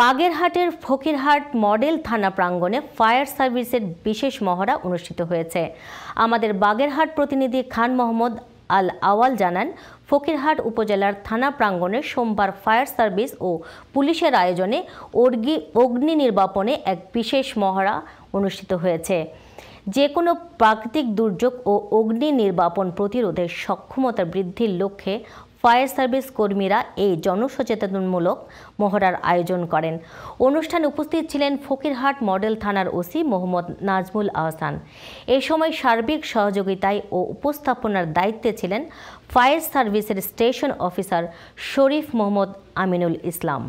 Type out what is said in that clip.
বাগেরহাটের ফকিরহাট মডেল থানা প্রাঙ্গণে ফায়ার সার্ভিসের বিশেষ মহড়া অনুষ্ঠিত হয়েছে আমাদের বাগেরহাট প্রতিনিধি খান মোহাম্মদ আল আওয়াল জানান ফকিরহাট উপজেলার থানা প্রাঙ্গণে সোমবার ফায়ার সার্ভিস ও পুলিশের আয়োজনে অর্গি অগ্নি নির্বাপনে এক বিশেষ মহড়া অনুষ্ঠিত হয়েছে যে কোনো প্রাকৃতিক দুর্যোগ ও অগ্নি নির্বাপন প্রতিরোধের সক্ষমতা বৃদ্ধির লক্ষ্যে ফায়ার সার্ভিস কর্মীরা এই জনসচেতনমূলক মহড়ার আয়োজন করেন অনুষ্ঠানে উপস্থিত ছিলেন ফকিরহাট মডেল থানার ওসি মোহাম্মদ নাজমুল আহসান এ সময় সার্বিক সহযোগিতায় ও উপস্থাপনার দায়িত্বে ছিলেন ফায়ার সার্ভিসের স্টেশন অফিসার শরীফ মোহাম্মদ আমিনুল ইসলাম